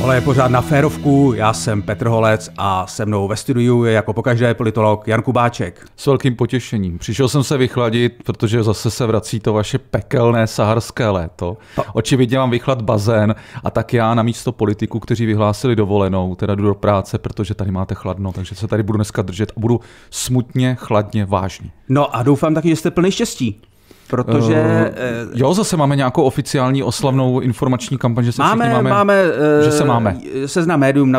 Tohle je pořád na férovku, já jsem Petr Holec a se mnou ve studiu je jako pokaždé politolog Jan Kubáček. S velkým potěšením. Přišel jsem se vychladit, protože zase se vrací to vaše pekelné saharské léto. Očividně mám vychlad bazén a tak já na místo politiků, kteří vyhlásili dovolenou, teda jdu do práce, protože tady máte chladno, takže se tady budu dneska držet a budu smutně, chladně, vážně. No a doufám taky, že jste plný štěstí. Protože... Uh, jo, zase máme nějakou oficiální oslavnou informační kampaň, že se máme, máme, máme, eh, že se máme. Seznam médium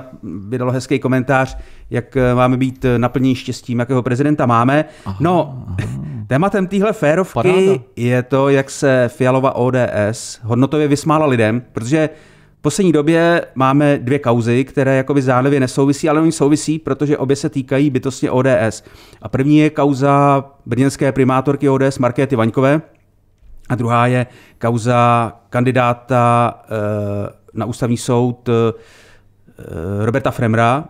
vydalo hezký komentář, jak máme být naplnění štěstím, jakého prezidenta máme. Aha, no, aha. tématem téhle férovky Paráda. je to, jak se Fialova ODS hodnotově vysmála lidem, protože v poslední době máme dvě kauzy, které jakoby zálevě nesouvisí, ale oni souvisí, protože obě se týkají bytostně ODS. A první je kauza brněnské primátorky ODS Markéty Vaňkové a druhá je kauza kandidáta eh, na ústavní soud eh, Roberta Fremra,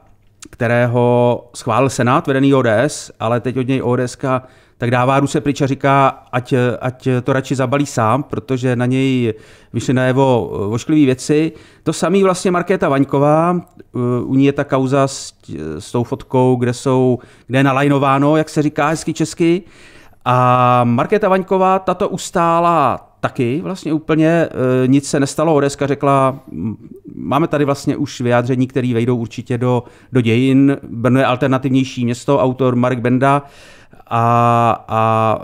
kterého schválil Senát vedený ODS, ale teď od něj ODS tak dává ruce pryč a říká, ať, ať to radši zabalí sám, protože na něj vyšly najevo vošklivé eh, věci. To samý vlastně Markéta Vaňková, eh, u ní je ta kauza s, s tou fotkou, kde, jsou, kde je nalajnováno, jak se říká hezky česky. A Markéta Vaňková, tato ustála taky vlastně úplně, eh, nic se nestalo, Odeska řekla, mm, máme tady vlastně už vyjádření, které vejdou určitě do, do dějin. Brno je alternativnější město, autor Mark Benda a, a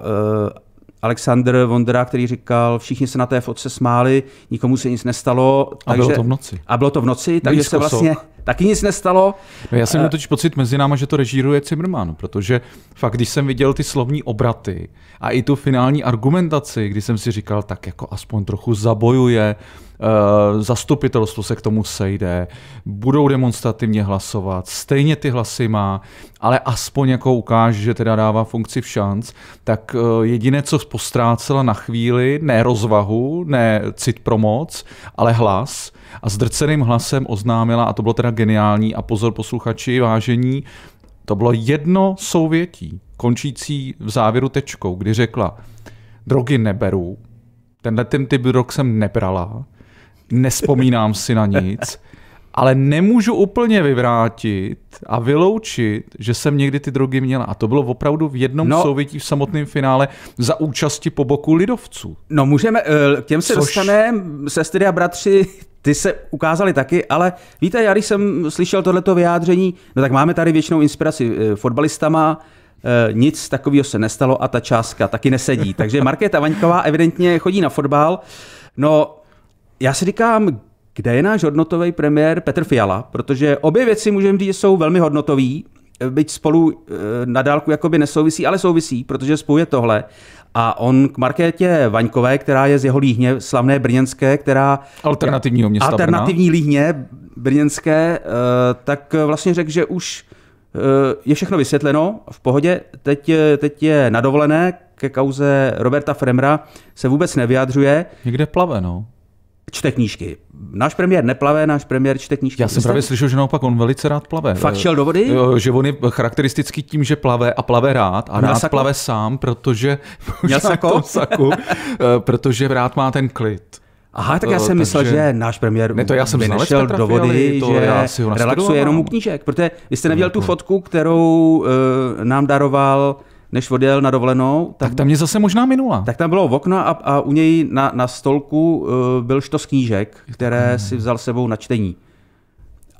eh, Alexander Vondra, který říkal, všichni se na té fotce smáli, nikomu se nic nestalo. A takže, bylo to v noci. A bylo to v noci, takže Blízko se vlastně sok. taky nic nestalo. No, já jsem eh, měl totiž pocit mezi náma, že to režíruje Cimrman, protože fakt, když jsem viděl ty slovní obraty a i tu finální argumentaci, kdy jsem si říkal, tak jako aspoň trochu zabojuje, Eh, zastupitelstvo se k tomu sejde, budou demonstrativně hlasovat, stejně ty hlasy má, ale aspoň jako ukáže, že teda dává funkci v šanc, tak eh, jediné, co postrácela na chvíli, ne rozvahu, ne cit pro moc, ale hlas, a zdrceným hlasem oznámila, a to bylo teda geniální, a pozor posluchači, vážení, to bylo jedno souvětí, končící v závěru tečkou, kdy řekla, drogy neberu, tenhle ten typ drog jsem nebrala, nespomínám si na nic, ale nemůžu úplně vyvrátit a vyloučit, že jsem někdy ty drogy měla. A to bylo opravdu v jednom no, souvětí v samotném finále za účasti po boku lidovců. No můžeme, eh, k těm se Což... dostaneme, sestry a bratři, ty se ukázali taky, ale víte, já když jsem slyšel tohleto vyjádření, no tak máme tady většinou inspiraci eh, fotbalistama, eh, nic takového se nestalo a ta částka taky nesedí. Takže Markéta Vaňková evidentně chodí na fotbal. No, já si říkám, kde je náš hodnotový premiér Petr Fiala, protože obě věci můžeme říct, jsou velmi hodnotový, byť spolu eh, na dálku jakoby nesouvisí, ale souvisí, protože spojuje tohle. A on k Markétě Vaňkové, která je z jeho líhně, slavné brněnské, která... Alternativního města Alternativní Brna. líhně brněnské, eh, tak vlastně řekl, že už eh, je všechno vysvětleno, v pohodě, teď, teď je nadovolené, ke kauze Roberta Fremra se vůbec nevyjadřuje. Někde plave, no čte knížky. Náš premiér neplave, náš premiér čte knížky. Já jsem právě slyšel, že naopak on velice rád plave. Fakt šel do vody? Že on je charakteristický tím, že plave a plave rád a Měl rád saku? plave sám, protože Měl sako? saku, eh, protože rád má ten klid. Aha, tak já eh, jsem myslel, že náš premiér ne, to já jsem by nešel do vody, to že já si ho relaxuje jenom u knížek, protože vy jste neviděl tu mhm. fotku, kterou uh, nám daroval než odjel na dovolenou. Tak, tak tam mě zase možná minula. Tak tam bylo v okno a, a u něj na, na stolku uh, byl štos knížek, které hmm. si no. vzal sebou na čtení.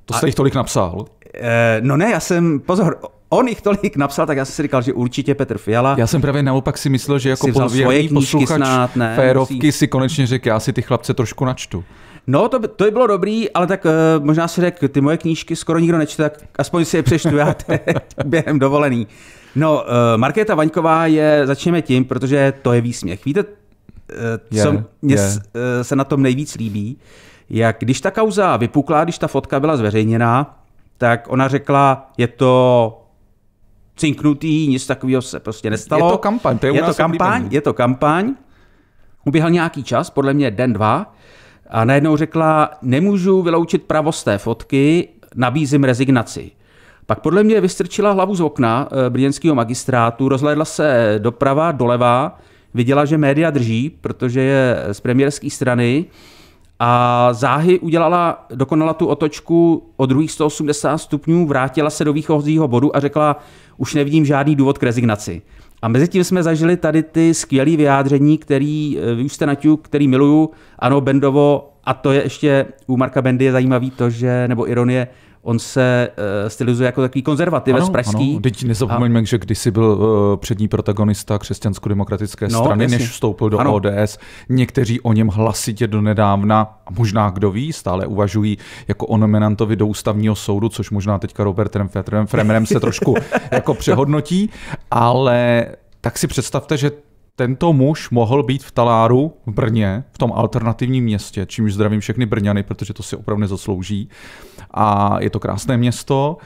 To jste a, jich tolik napsal? Uh, no ne, já jsem, pozor, on jich tolik napsal, tak já jsem si říkal, že určitě Petr Fiala. Já jsem právě naopak si myslel, že jako pověrný posluchač snad, ne, férovky si konečně řekl, já si ty chlapce trošku načtu. No, to by, to by bylo dobrý, ale tak uh, možná si řekl, ty moje knížky skoro nikdo nečte, tak aspoň si je přečtu já teď během dovolený. Uh, No, uh, Markéta Vaňková je, začněme tím, protože to je výsměch. Víte, uh, co yeah, mě yeah. S, uh, se na tom nejvíc líbí, jak když ta kauza vypukla, když ta fotka byla zveřejněná, tak ona řekla, je to cinknutý, nic takového se prostě nestalo. Je to kampaň, to je, je to kampaň, oblíbený. je to kampaň. Uběhl nějaký čas, podle mě den, dva, a najednou řekla, nemůžu vyloučit pravost té fotky, nabízím rezignaci. Pak podle mě vystrčila hlavu z okna eh, brněnského magistrátu, rozhledla se doprava, doleva, viděla, že média drží, protože je z premiérské strany a záhy udělala, dokonala tu otočku o druhých 180 stupňů, vrátila se do výchozího bodu a řekla, už nevidím žádný důvod k rezignaci. A mezi tím jsme zažili tady ty skvělé vyjádření, který eh, už jste ťuk, který miluju, ano, Bendovo, a to je ještě u Marka Bendy je zajímavý to, že, nebo ironie, on se uh, stylizuje jako takový konzervativec ano, pražský. Ano. Teď nezapomeňme, a... že kdysi byl uh, přední protagonista křesťansko-demokratické no, strany, jasně. než vstoupil do ano. ODS. Někteří o něm hlasitě donedávna, a možná kdo ví, stále uvažují jako o nominantovi do ústavního soudu, což možná teďka Robertem Fremerem se trošku jako přehodnotí, ale tak si představte, že tento muž mohl být v Taláru v Brně, v tom alternativním městě, čímž zdravím všechny Brňany, protože to si opravdu nezaslouží. A je to krásné město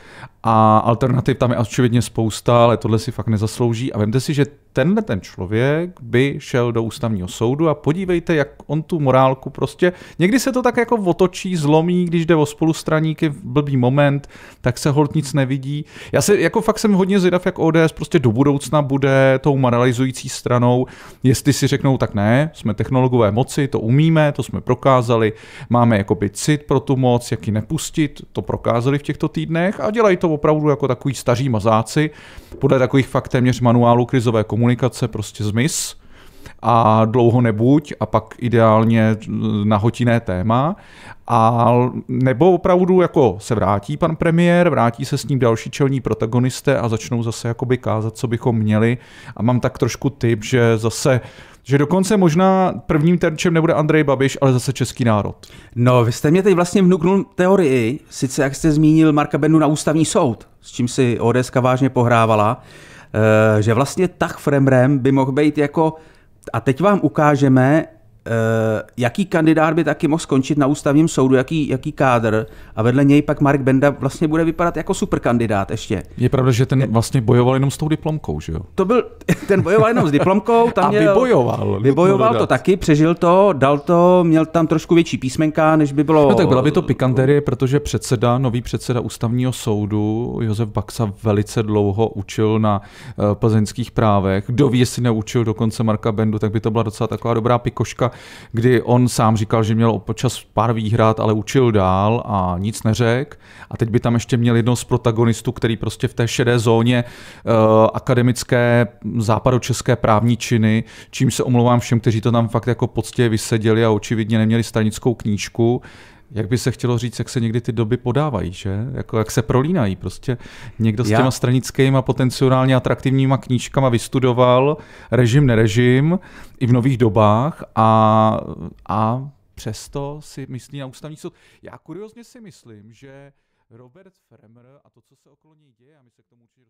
a alternativ tam je očividně spousta, ale tohle si fakt nezaslouží. A vemte si, že tenhle ten člověk by šel do ústavního soudu a podívejte, jak on tu morálku prostě... Někdy se to tak jako otočí, zlomí, když jde o spolustraníky v blbý moment, tak se holt nic nevidí. Já se jako fakt jsem hodně zvědav, jak ODS prostě do budoucna bude tou moralizující stranou, jestli si řeknou, tak ne, jsme technologové moci, to umíme, to jsme prokázali, máme jakoby cit pro tu moc, jak ji nepustit, to prokázali v těchto týdnech a dělají to jsou opravdu jako takový staří mazáci, podle takových fakt téměř manuálu krizové komunikace, prostě zmiz a dlouho nebuď a pak ideálně nahotiné téma. A nebo opravdu jako se vrátí pan premiér, vrátí se s ním další čelní protagonisté a začnou zase jakoby kázat, co bychom měli. A mám tak trošku typ, že zase že dokonce možná prvním terčem nebude Andrej Babiš, ale zase český národ. No, vy jste mě teď vlastně vnuknul teorii, sice jak jste zmínil Marka Bendu na ústavní soud, s čím si ODS vážně pohrávala, eh, že vlastně tak Fremrem by mohl být jako a teď vám ukážeme, Eh, jaký kandidát by taky mohl skončit na ústavním soudu, jaký, jaký kádr a vedle něj pak Mark Benda vlastně bude vypadat jako superkandidát ještě. Je pravda, že ten vlastně bojoval jenom s tou diplomkou, že jo? To byl, ten bojoval jenom s diplomkou. Tam a měl, vybojoval. Vybojoval to taky, přežil to, dal to, měl tam trošku větší písmenka, než by bylo... No tak byla by to pikanterie, protože předseda, nový předseda ústavního soudu, Josef Baxa velice dlouho učil na eh, plzeňských právech. Kdo ví, jestli neučil dokonce Marka Bendu, tak by to byla docela taková dobrá pikoška kdy on sám říkal, že měl počas pár výhrad, ale učil dál a nic neřek. A teď by tam ještě měl jedno z protagonistů, který prostě v té šedé zóně uh, akademické západočeské právní činy, čím se omlouvám všem, kteří to tam fakt jako poctě vyseděli a očividně neměli stranickou knížku, jak by se chtělo říct, jak se někdy ty doby podávají, že? Jako, jak se prolínají. Prostě někdo s Já... těma stranickýma potenciálně atraktivníma knížkama vystudoval režim, nerežim i v nových dobách a, a přesto si myslí na ústavní soud. Já kuriozně si myslím, že Robert Fremer a to, co se okolo něj děje, a my se k tomu určitě